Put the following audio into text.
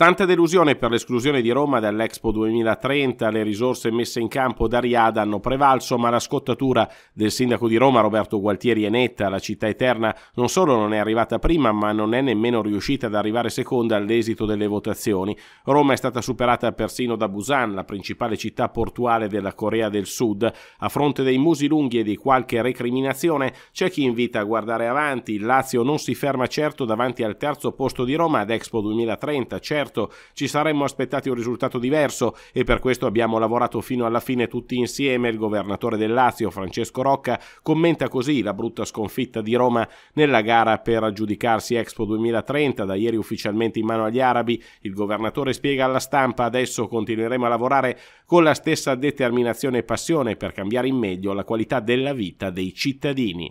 Tanta delusione per l'esclusione di Roma dall'Expo 2030, le risorse messe in campo da Riada hanno prevalso, ma la scottatura del sindaco di Roma Roberto Gualtieri è netta, la città eterna non solo non è arrivata prima, ma non è nemmeno riuscita ad arrivare seconda all'esito delle votazioni. Roma è stata superata persino da Busan, la principale città portuale della Corea del Sud. A fronte dei musi lunghi e di qualche recriminazione, c'è chi invita a guardare avanti, il Lazio non si ferma certo davanti al terzo posto di Roma ad Expo 2030, certo certo ci saremmo aspettati un risultato diverso e per questo abbiamo lavorato fino alla fine tutti insieme. Il governatore del Lazio, Francesco Rocca, commenta così la brutta sconfitta di Roma nella gara per aggiudicarsi Expo 2030, da ieri ufficialmente in mano agli arabi. Il governatore spiega alla stampa adesso continueremo a lavorare con la stessa determinazione e passione per cambiare in meglio la qualità della vita dei cittadini.